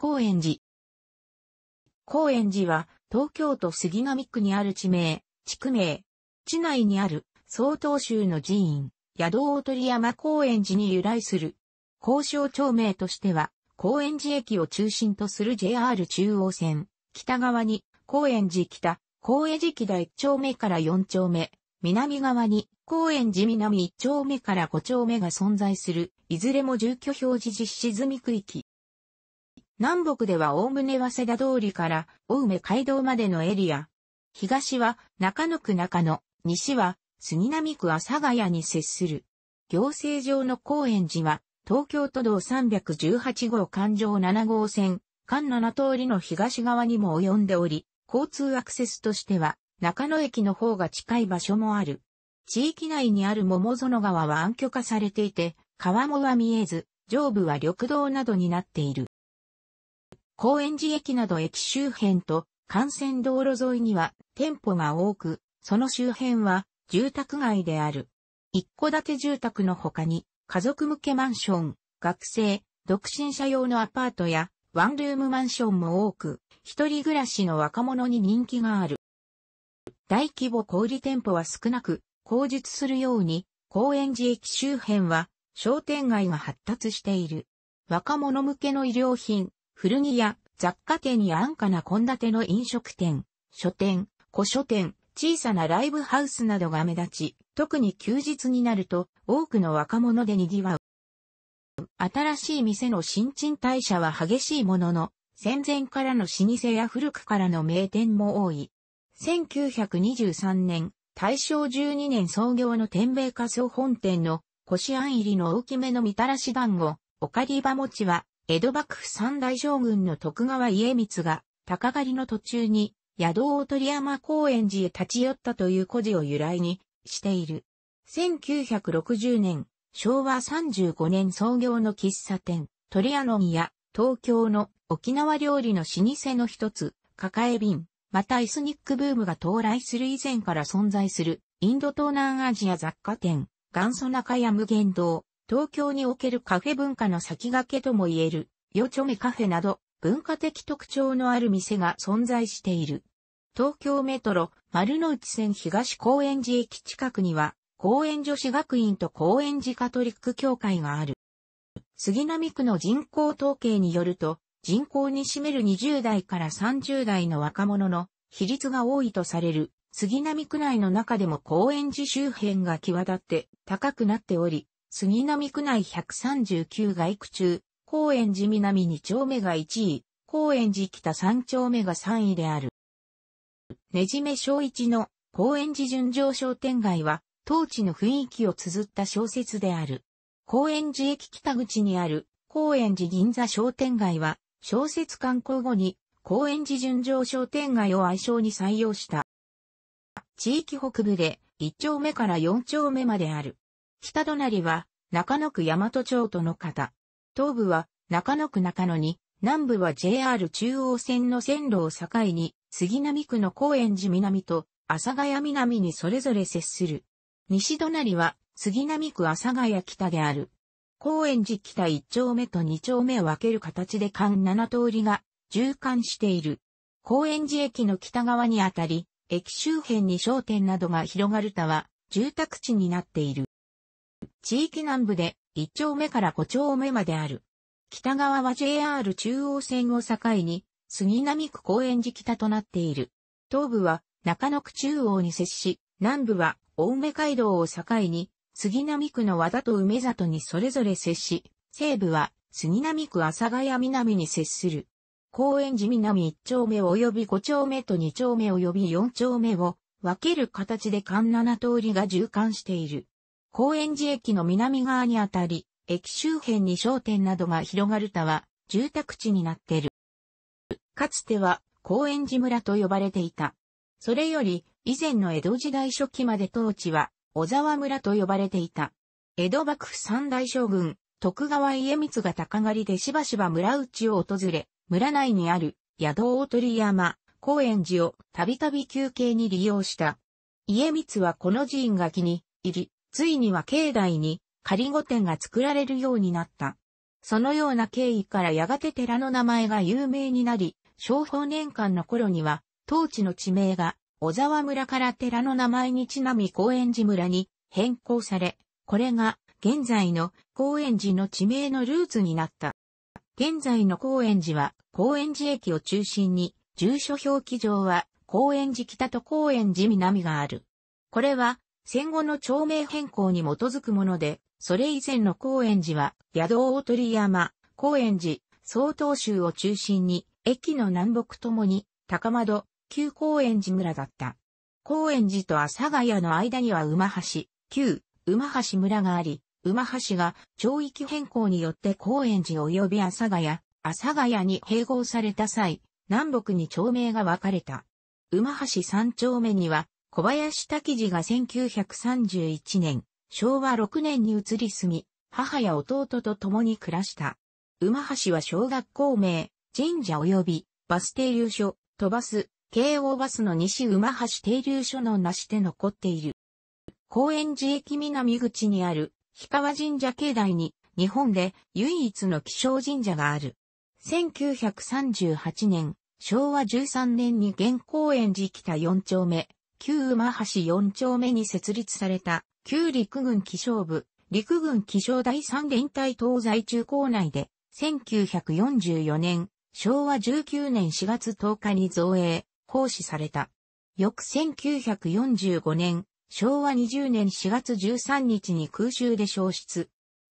高円寺。高円寺は、東京都杉並区にある地名、地区名。地内にある、曹洞宗の寺院、宿大鳥山高円寺に由来する。交渉町名としては、高円寺駅を中心とする JR 中央線、北側に、高円寺北、高円寺北1丁目から4丁目、南側に、高円寺南1丁目から5丁目が存在する、いずれも住居表示実施済み区域。南北ではおおむね早稲田通りから青梅街道までのエリア。東は中野区中野、西は杉並区阿佐ヶ谷に接する。行政上の公園寺は東京都道318号環状7号線、間7通りの東側にも及んでおり、交通アクセスとしては中野駅の方が近い場所もある。地域内にある桃園川は暗渠化されていて、川もは見えず、上部は緑道などになっている。高円寺駅など駅周辺と幹線道路沿いには店舗が多く、その周辺は住宅街である。一戸建て住宅の他に家族向けマンション、学生、独身者用のアパートやワンルームマンションも多く、一人暮らしの若者に人気がある。大規模小売店舗は少なく、工述するように、高円寺駅周辺は商店街が発達している。若者向けの衣料品、古着屋、雑貨店や安価な献立の飲食店、書店、古書店、小さなライブハウスなどが目立ち、特に休日になると多くの若者で賑わう。新しい店の新陳代謝は激しいものの、戦前からの老舗や古くからの名店も多い。1923年、大正12年創業の天米仮想本店の、腰しあん入りの大きめのみたらし団子、おかりば餅は、江戸幕府三大将軍の徳川家光が、鷹狩りの途中に、宿を鳥山公園寺へ立ち寄ったという故事を由来にしている。1960年、昭和35年創業の喫茶店、鳥屋の宮、東京の沖縄料理の老舗の一つ、抱え瓶、またエスニックブームが到来する以前から存在する、インド東南アジア雑貨店、元祖中屋無限堂、東京におけるカフェ文化の先駆けとも言える、よちょめカフェなど、文化的特徴のある店が存在している。東京メトロ、丸の内線東高円寺駅近くには、高円女子学院と高円寺カトリック協会がある。杉並区の人口統計によると、人口に占める20代から30代の若者の比率が多いとされる杉並区内の中でも高円寺周辺が際立って高くなっており、杉並区内139街区中、高円寺南2丁目が1位、高円寺北3丁目が3位である。ねじめ小一の高円寺純情商店街は、当地の雰囲気を綴った小説である。高円寺駅北口にある高円寺銀座商店街は、小説刊行後に高円寺純情商店街を愛称に採用した。地域北部で1丁目から4丁目まである。北隣は中野区大和町との方。東部は中野区中野に、南部は JR 中央線の線路を境に、杉並区の高円寺南と阿佐ヶ谷南にそれぞれ接する。西隣は杉並区阿佐ヶ谷北である。高円寺北1丁目と2丁目を分ける形で間7通りが縦貫している。高円寺駅の北側にあたり、駅周辺に商店などが広がるたは、住宅地になっている。地域南部で1丁目から5丁目まである。北側は JR 中央線を境に、杉並区公園寺北となっている。東部は中野区中央に接し、南部は青梅街道を境に、杉並区の和田と梅里にそれぞれ接し、西部は杉並区阿佐ヶ谷南に接する。公園寺南1丁目及び5丁目と2丁目及び4丁目を分ける形で間7通りが循環している。高円寺駅の南側にあたり、駅周辺に商店などが広がるたは、住宅地になっている。かつては、高円寺村と呼ばれていた。それより、以前の江戸時代初期まで当地は、小沢村と呼ばれていた。江戸幕府三大将軍、徳川家光が高狩りでしばしば村内を訪れ、村内にある宿大鳥山、高円寺をたびたび休憩に利用した。家光はこの寺院が気に入り、ついには境内に仮御殿が作られるようになった。そのような経緯からやがて寺の名前が有名になり、昭法年間の頃には、当地の地名が小沢村から寺の名前にちなみ高円寺村に変更され、これが現在の高円寺の地名のルーツになった。現在の高円寺は高円寺駅を中心に、住所表記上は高円寺北と高円寺南がある。これは戦後の町名変更に基づくもので、それ以前の高円寺は、宿大鳥山、高円寺、曹洞宗を中心に、駅の南北ともに、高窓、旧高円寺村だった。高円寺と阿佐ヶ谷の間には馬橋、旧馬橋村があり、馬橋が町域変更によって高円寺及び阿佐ヶ谷、阿佐ヶ谷に併合された際、南北に町名が分かれた。馬橋三丁目には小林滝次が1931年、昭和6年に移り住み、母や弟と共に暮らした。馬橋は小学校名、神社及び、バス停留所、飛ばす、京王バスの西馬橋停留所のなして残っている。公園寺駅南口にある、氷川神社境内に、日本で唯一の気象神社がある。1938年、昭和13年に現公園寺北4丁目、旧馬橋四丁目に設立された、旧陸軍気象部、陸軍気象第三連隊東西中校内で、1944年、昭和19年4月10日に造営、行使された。翌1945年、昭和20年4月13日に空襲で消失。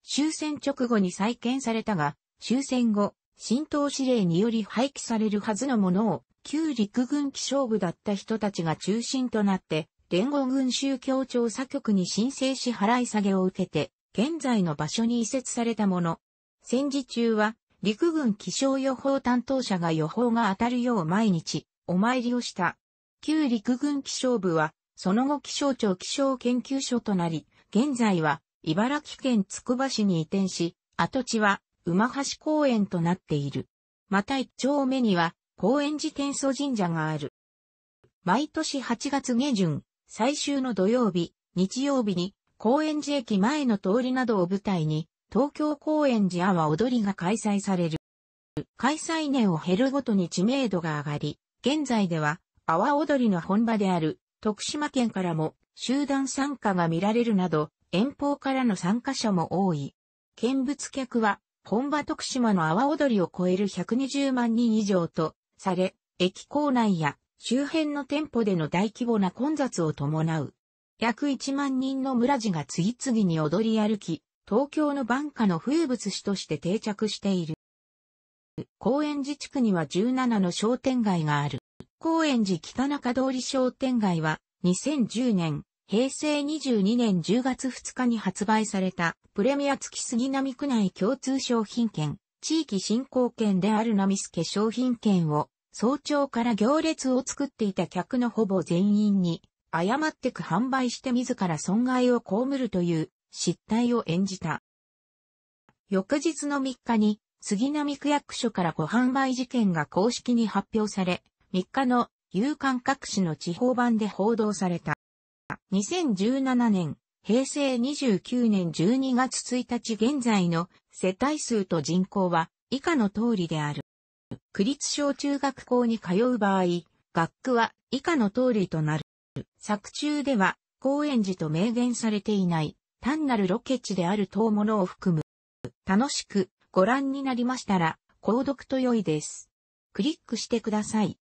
終戦直後に再建されたが、終戦後、新党指令により廃棄されるはずのものを旧陸軍機勝部だった人たちが中心となって、連合軍宗教調査局に申請し払い下げを受けて、現在の場所に移設されたもの。戦時中は、陸軍気象予報担当者が予報が当たるよう毎日、お参りをした。旧陸軍気象部は、その後気象庁気象研究所となり、現在は、茨城県つくば市に移転し、跡地は、馬橋公園となっている。また一丁目には、高円寺天祖神社がある。毎年8月下旬、最終の土曜日、日曜日に、高円寺駅前の通りなどを舞台に、東京高円寺阿波踊りが開催される。開催年を経るごとに知名度が上がり、現在では、阿波踊りの本場である、徳島県からも、集団参加が見られるなど、遠方からの参加者も多い。見物客は、本場徳島の阿波踊りを超える120万人以上と、され、駅構内や周辺の店舗での大規模な混雑を伴う。約1万人の村児が次々に踊り歩き、東京の晩夏の風物詩として定着している。高円寺地区には17の商店街がある。高円寺北中通り商店街は2010年、平成22年10月2日に発売されたプレミア付き杉並区内共通商品券地域振興券であるナミス化粧品券を早朝から行列を作っていた客のほぼ全員に誤ってく販売して自ら損害を被るという失態を演じた。翌日の3日に杉並区役所からご販売事件が公式に発表され、3日の有刊各市の地方版で報道された。2017年平成29年12月1日現在の世帯数と人口は以下の通りである。区立小中学校に通う場合、学区は以下の通りとなる。作中では、公園寺と明言されていない、単なるロケ地である等ものを含む。楽しくご覧になりましたら、購読と良いです。クリックしてください。